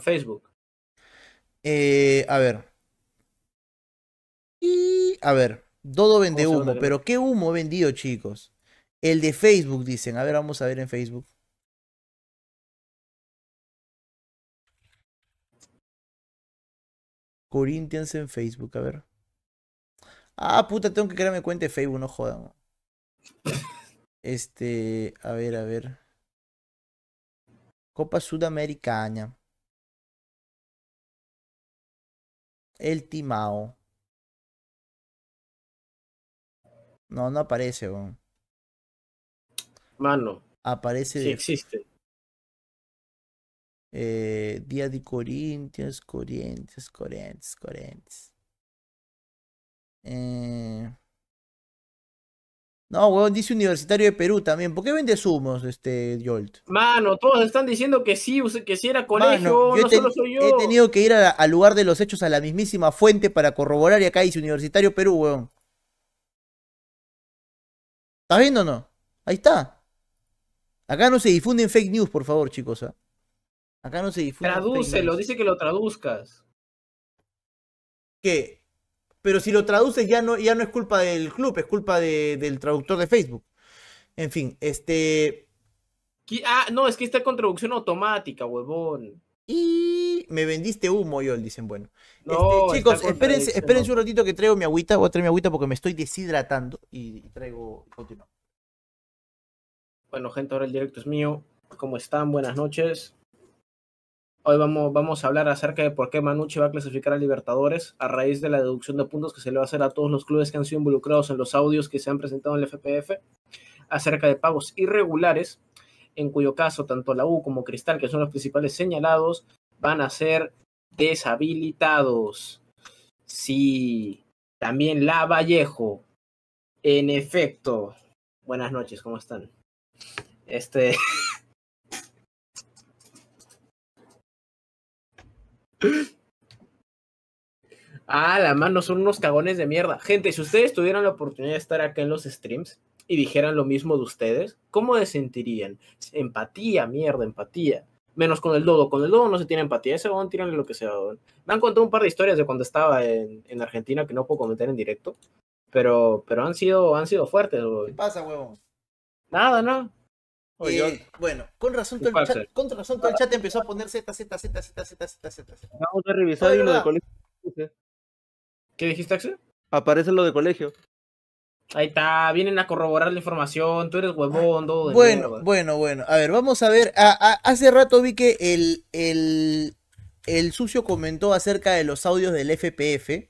Facebook? Eh, a ver. Y, a ver, todo vende humo, pero ¿qué humo vendido, chicos? El de Facebook, dicen. A ver, vamos a ver en Facebook. Corinthians en Facebook, a ver. Ah, puta, tengo que crearme cuenta de Facebook, no jodan. Este, a ver, a ver. Copa Sudamericana. El Timao. No, no aparece, Mano. Aparece. Sí, existe. Eh, día de Corintios, Corintios, Corintios, Corintios. Eh... No, weón, dice Universitario de Perú también. ¿Por qué vende sumos, este, Jolt? Mano, todos están diciendo que sí, que sí era colegio, no solo soy yo. He tenido que ir al lugar de los hechos, a la mismísima fuente para corroborar y acá dice Universitario Perú, weón. ¿Estás viendo o no? Ahí está. Acá no se difunden fake news, por favor, chicos. ¿ah? Acá no se difunden Tradúcelo, fake news. dice que lo traduzcas. ¿Qué? pero si lo traduces ya no, ya no es culpa del club, es culpa del traductor de Facebook. En fin, este... Ah, no, es que está con traducción automática, huevón. Y me vendiste humo, yo le dicen, bueno. Este, chicos, espérense, un ratito que traigo mi agüita. Voy a traer mi agüita porque me estoy deshidratando y, y traigo. Bueno, gente, ahora el directo es mío. ¿Cómo están? Buenas noches. Hoy vamos, a hablar acerca de por qué Manucci va a clasificar a Libertadores a raíz de la deducción de puntos que se le va a hacer a todos los clubes que han sido involucrados en los audios que se han presentado en el FPF acerca de pagos irregulares, en cuyo caso tanto la U como Cristal, que son los principales señalados, van a ser deshabilitados. Sí, también La Vallejo. En efecto. Buenas noches, ¿cómo están? Este. Ah, la mano, son unos cagones de mierda. Gente, si ustedes tuvieran la oportunidad de estar acá en los streams y dijeran lo mismo de ustedes, ¿cómo se sentirían? Empatía, mierda, empatía. Menos con el dodo. Con el dodo no se tiene empatía. Ese don tírenle lo que sea. Me han contado un par de historias de cuando estaba en, Argentina que no puedo comentar en directo. Pero, pero han sido, han sido fuertes. ¿Qué pasa, huevón? Nada, no. Eh, bueno, con razón, todo el chat, empezó a poner Z, Z, Z, Z, Z, Z, Z. Vamos a revisar y lo de colegio. ¿Qué dijiste, Axel? Aparece lo de colegio. Ahí está, vienen a corroborar la información, tú eres huevón, Bueno, bueno, bueno. A ver, vamos a ver. hace rato vi que el, el, el sucio comentó acerca de los audios del FPF.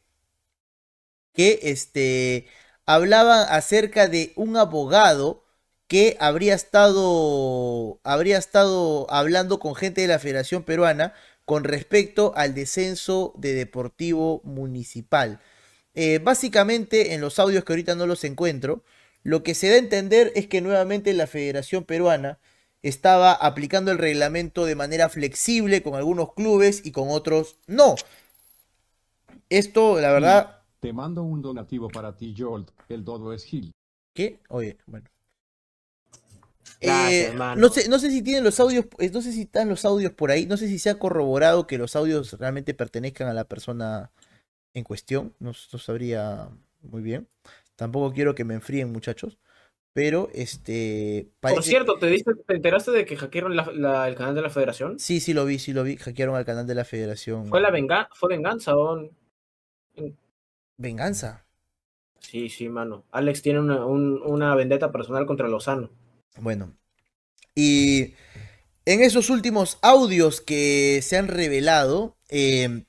Que este hablaba acerca de un abogado que habría estado, habría estado hablando con gente de la Federación Peruana con respecto al descenso de Deportivo Municipal. Eh, básicamente, en los audios que ahorita no los encuentro, lo que se da a entender es que nuevamente la Federación Peruana estaba aplicando el reglamento de manera flexible con algunos clubes y con otros no. Esto, la verdad. Te mando un donativo para ti, Jolt. El dodo es Gil. ¿Qué? Oye, bueno. Eh, no sé, no sé si tienen los audios, eh, no sé si están los audios por ahí, no sé si se ha corroborado que los audios realmente pertenezcan a la persona en cuestión, no, sabría muy bien. Tampoco quiero que me enfríen, muchachos. Pero este. Por cierto, ¿te, diste, enteraste de que hackearon el canal de la Federación? Sí, sí lo vi, sí lo vi. Hackearon al canal de la Federación. ¿Fue, la venganza o.? ¿Venganza? Sí, sí, mano. Alex tiene una, una vendetta personal contra Lozano. Bueno, y en esos últimos audios que se han revelado, em,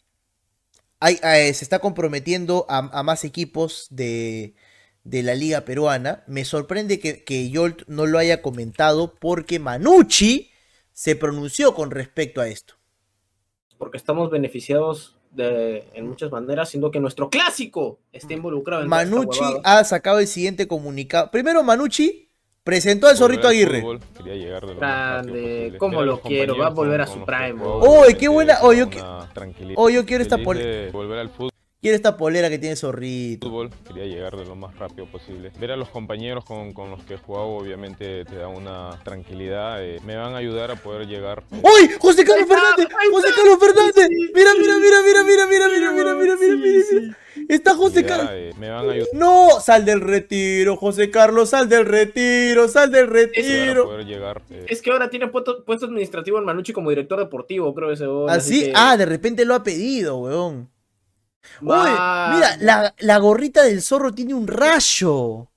eh, se está comprometiendo a, más equipos de, de, la liga peruana. Me sorprende que, Yolt no lo haya comentado porque Manucci se pronunció con respecto a esto. Porque estamos beneficiados de, en muchas maneras, siendo que nuestro clásico está involucrado en este Manucci ha sacado el siguiente comunicado. Primero, Manucci Presentó al Zorrito Aguirre. Grande, cómo lo quiero, va a volver a su prime. Uy, qué buena! Oh, yo, quiero esta polera. Volver Quiero esta polera que tiene Zorrito. quería llegar de lo más rápido posible. Ver a los compañeros con, con los que he jugado obviamente te da una tranquilidad. Eh, me van a ayudar a poder llegar. ¡Uy! ¡José Carlos Fernández! ¡José Carlos Fernández! mira, mira, mira, mira, mira, mira, mira. mira, mira, mira Está José eh, Carlos. No, sal del retiro, José Carlos, sal del retiro, sal del retiro. Eh. Es que ahora tiene puesto, administrativo en Manucci como director deportivo, creo ese Así, ah, de repente lo ha pedido, weón. Uy, mira, la, gorrita del zorro tiene un rayo.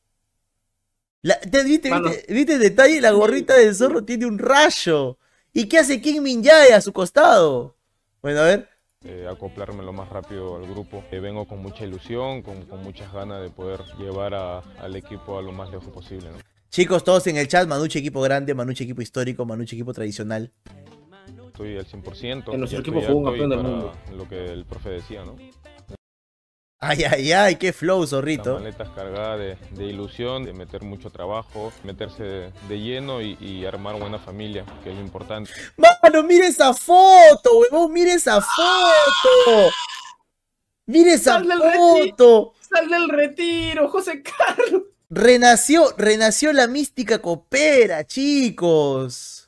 viste, el detalle? La gorrita del zorro tiene un rayo. ¿Y qué hace King Min a su costado? Bueno, a ver. Eh, acoplarme lo más rápido al grupo. Eh, vengo con mucha ilusión, con, muchas ganas de poder llevar al equipo a lo más lejos posible. Chicos, todos en el chat, Manuche equipo grande, Manuche equipo histórico, Manuche equipo tradicional. Estoy al 100%. En nuestro equipo fue un campeón del mundo. Lo que el profe decía, ¿no? Ay, ay, ay, qué flow, zorrito. maletas cargadas de, de, ilusión, de meter mucho trabajo, meterse de, lleno y, armar buena familia, que es lo importante. ¡Mano, mire esa foto, huevón! ¡Mire esa foto! ¡Mire esa foto! ¡Sal del retiro, José Carlos! Renació, renació la mística copera, chicos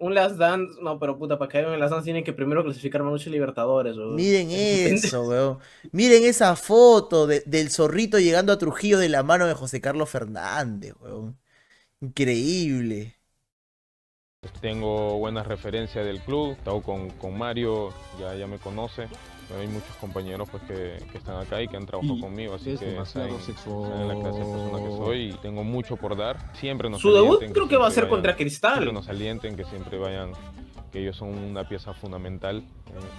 un Last Dance, no, pero puta, para caer en el Last Dance tienen que primero clasificar a Libertadores, weón. Miren eso, weón. Miren esa foto del zorrito llegando a Trujillo de la mano de José Carlos Fernández, weón. Increíble. Tengo buenas referencias del club, estado con, con Mario, ya, ya me conoce hay muchos compañeros pues que, están acá y que han trabajado conmigo, así es que demasiado en, la clase de persona que soy y tengo mucho por dar. Siempre nos Su debut creo que, va a ser contra Cristal. nos alienten, que siempre vayan que ellos son una pieza fundamental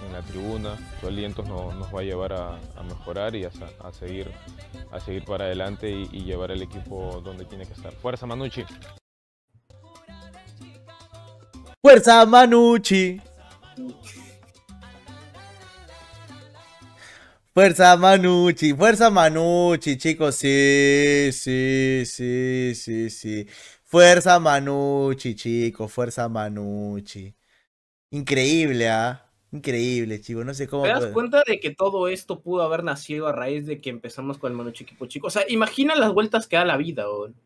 en, la tribuna. Su aliento nos va a llevar a, mejorar y a, seguir, a seguir para adelante y, y, llevar el equipo donde tiene que estar. Fuerza Manucci. Fuerza Manucci. Fuerza Manucci, fuerza Manucci, chicos, sí, sí, sí, sí, sí. Fuerza Manucci, chicos, fuerza Manucci. Increíble, ¿ah? Increíble, chicos, no sé cómo. ¿Te das cuenta de que todo esto pudo haber nacido a raíz de que empezamos con el Manucci equipo chico? O sea, imagina las vueltas que da la vida, weón.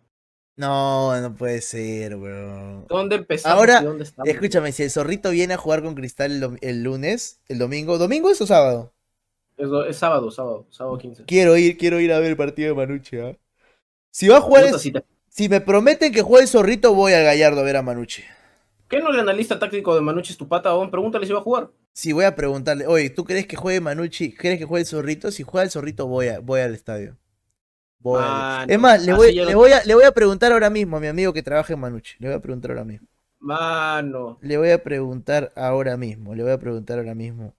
No, no puede ser, bro. ¿Dónde empezamos? Ahora, escúchame, si el zorrito viene a jugar con Cristal el, el lunes, el domingo, ¿domingo es o sábado? Es, sábado, sábado, sábado 15. Quiero ir, quiero ir a ver el partido de Manucci. ¿ah? Si va a jugar. si me prometen que juegue el zorrito, voy al Gallardo a ver a Manucci. ¿Qué no el analista táctico de Manucci es tu pata, Don? Pregúntale si va a jugar. Si voy a preguntarle. Oye, ¿tú crees que juegue Manucci? ¿Crees que juegue el zorrito? Si juega el zorrito, voy, voy al estadio. Voy ah, Es más, le voy, a, preguntar ahora mismo a mi amigo que trabaja en Manucci. Le voy a preguntar ahora mismo. Mano. Ah, le voy a preguntar ahora mismo. Le voy a preguntar ahora mismo.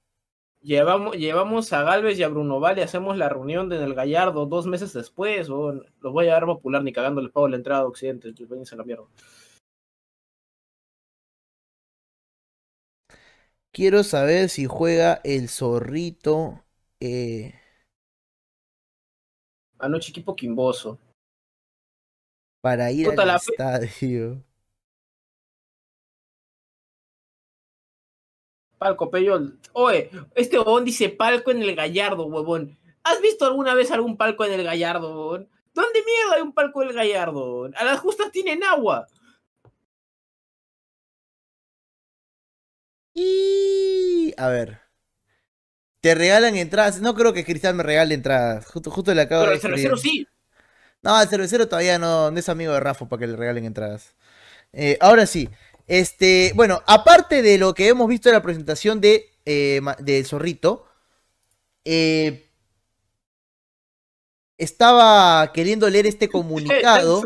Llevamos, llevamos a Galvez y a Bruno Valle hacemos la reunión en el Gallardo dos meses después. o los voy a dar popular ni cagando el pago la entrada pues a Occidente. la mierda. Quiero saber si juega el zorrito. Eh... Anoche ah, equipo quimboso. Para ir al estadio. Palco, Peyol. Oe, este huevón dice palco en el gallardo, huevón. ¿Has visto alguna vez algún palco en el gallardo, huevón? ¿Dónde mierda hay un palco en el gallardo? A las justas tienen agua. Y a ver. Te regalan entradas. No creo que Cristal me regale entradas. Justo, le acabo Pero de. Pero el cervecero sí. No, el cervecero todavía no, es amigo de Rafa para que le regalen entradas. Eh, ahora sí. Este, bueno, aparte de lo que hemos visto en la presentación de, eh, Zorrito, eh, estaba queriendo leer este comunicado.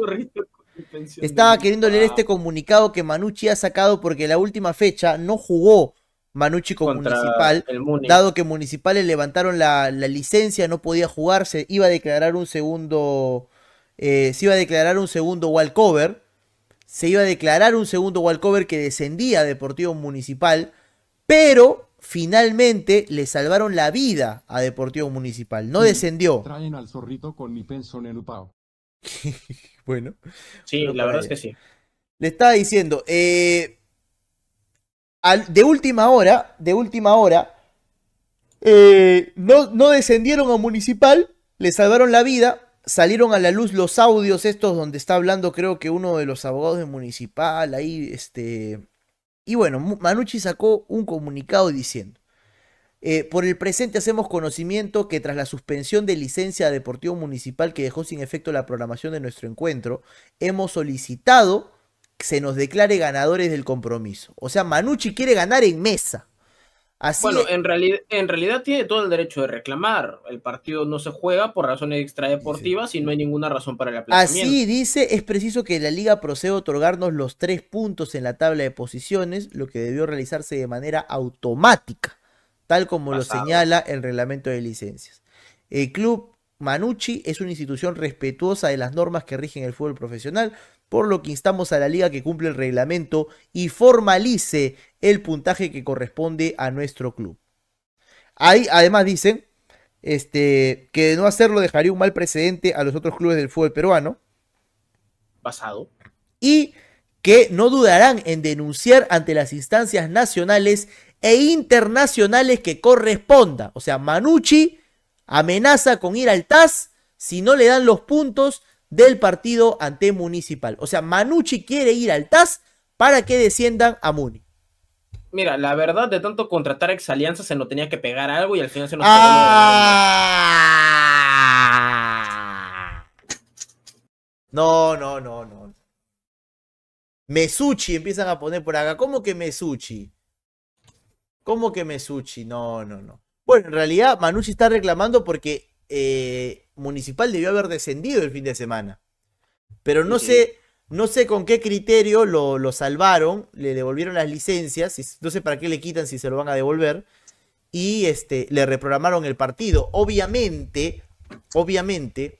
Estaba queriendo leer este comunicado que Manucci ha sacado porque la última fecha no jugó Manucci con Municipal, dado que Municipales levantaron la, licencia, no podía jugarse, iba a declarar un segundo, se iba a declarar un segundo eh, Wallcover se iba a declarar un segundo walkover que descendía a Deportivo Municipal, pero finalmente le salvaron la vida a Deportivo Municipal. No descendió. Traen al zorrito con mi penso en el pavo. bueno. Sí, la verdad es que sí. Le estaba diciendo, eh, al, de última hora, de última hora, eh, no, no descendieron a Municipal, le salvaron la vida, salieron a la luz los audios estos donde está hablando creo que uno de los abogados de municipal ahí este y bueno Manucci sacó un comunicado diciendo eh, por el presente hacemos conocimiento que tras la suspensión de licencia deportivo municipal que dejó sin efecto la programación de nuestro encuentro hemos solicitado que se nos declare ganadores del compromiso o sea Manucci quiere ganar en mesa bueno, en, realidad, tiene todo el derecho de reclamar. El partido no se juega por razones extradeportivas y no hay ninguna razón para el aplazamiento. Así dice, es preciso que la liga proceda a otorgarnos los tres puntos en la tabla de posiciones, lo que debió realizarse de manera automática, tal como lo señala el reglamento de licencias. El club Manucci es una institución respetuosa de las normas que rigen el fútbol profesional, por lo que instamos a la liga que cumple el reglamento y formalice el puntaje que corresponde a nuestro club. Ahí además dicen este, que de no hacerlo dejaría un mal precedente a los otros clubes del fútbol peruano. Pasado. Y que no dudarán en denunciar ante las instancias nacionales e internacionales que corresponda. O sea, Manucci amenaza con ir al TAS si no le dan los puntos del partido ante Municipal. O sea, Manucci quiere ir al TAS para que desciendan a Muni. Mira, la verdad, de tanto contratar ex alianza se nos tenía que pegar algo y al final se nos ¡Ah! No, no, no, no. Mesuchi empiezan a poner por acá. ¿Cómo que Mesuchi? ¿Cómo que Mesuchi? No, no, no. Bueno, en realidad Manucci está reclamando porque eh, municipal debió haber descendido el fin de semana. Pero no sé, no sé con qué criterio lo, lo, salvaron, le devolvieron las licencias, no sé para qué le quitan si se lo van a devolver, y este, le reprogramaron el partido. Obviamente, obviamente,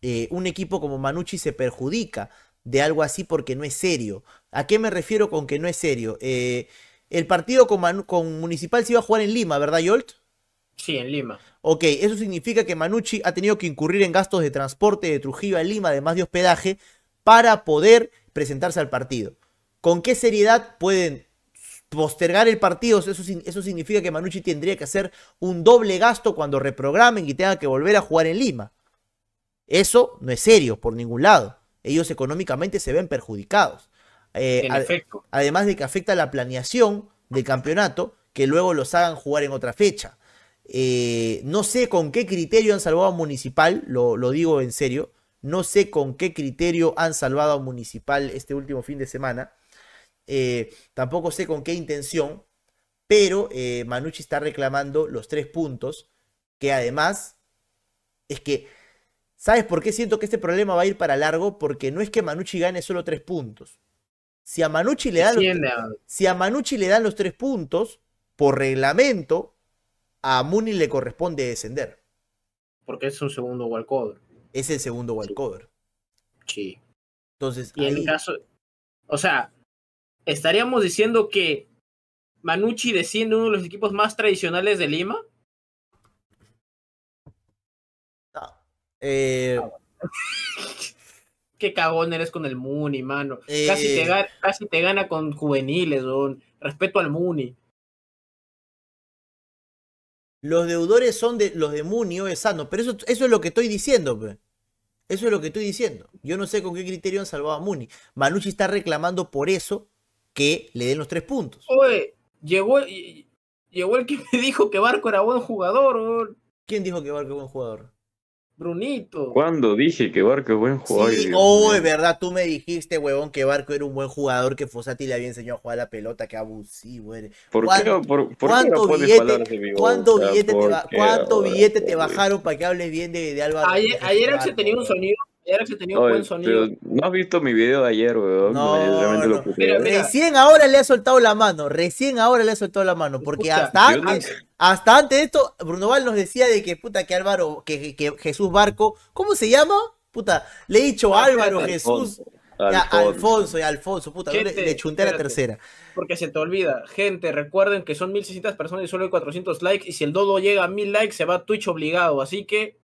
eh, un equipo como Manucci se perjudica de algo así porque no es serio. ¿A qué me refiero con que no es serio? Eh, el partido con, Municipal se iba a jugar en Lima, ¿verdad, Yolt? Sí, en Lima. Ok, eso significa que Manucci ha tenido que incurrir en gastos de transporte de Trujillo a Lima, además de hospedaje, para poder presentarse al partido. ¿Con qué seriedad pueden postergar el partido? Eso, eso significa que Manucci tendría que hacer un doble gasto cuando reprogramen y tenga que volver a jugar en Lima. Eso no es serio por ningún lado. Ellos económicamente se ven perjudicados. Eh, además de que afecta la planeación del campeonato, que luego los hagan jugar en otra fecha. Eh, no sé con qué criterio han salvado a Municipal, lo, digo en serio. No sé con qué criterio han salvado a Municipal este último fin de semana. Eh, tampoco sé con qué intención, pero eh, Manucci está reclamando los tres puntos, que además es que, ¿sabes por qué siento que este problema va a ir para largo? Porque no es que Manucci gane solo tres puntos. Si a Manucci le dan, si a Manucci le dan los tres puntos, por reglamento, a Muni le corresponde descender. Porque es un segundo walkover. Es el segundo walkover. Sí. Entonces, y en el caso, o sea, estaríamos diciendo que Manucci desciende uno de los equipos más tradicionales de Lima. Ah, eh, ah, Qué cagón eres con el Muni, mano. Casi, te, eh. casi, te, gana con juveniles, don. Respeto al Muni. Los deudores son de, los de Muni o de Sano, pero eso, eso es lo que estoy diciendo. Eso es lo que estoy diciendo. Yo no sé con qué criterio han salvado a Muni. Manucci está reclamando por eso que le den los tres puntos. Oye, llegó, llegó el que me dijo que Barco era buen jugador. o ¿Quién dijo que Barco era buen jugador? Brunito. ¿Cuándo dije que Barco es buen jugador? Sí, oh, de verdad, tú me dijiste, huevón, que Barco era un buen jugador, que Fosati le había enseñado a jugar la pelota, que abusivo eres. ¿Por qué, por, por qué billete, ¿cuánto billete, te, ¿cuánto billete te bajaron para que hables bien de, de Álvaro? Ayer, ayer se tenía un sonido no has visto mi video de ayer, weón. Recién ahora le ha soltado la mano. Recién ahora le ha soltado la mano. Porque hasta, antes, de esto, Bruno Val nos decía de que puta que Álvaro, que, Jesús Barco, ¿cómo se llama? Puta, le he dicho Álvaro, Jesús. Alfonso. y Alfonso, puta, le la tercera. Porque se te olvida. Gente, recuerden que son 1600 personas y solo hay 400 likes. Y si el dodo llega a 1000 likes, se va a Twitch obligado. Así que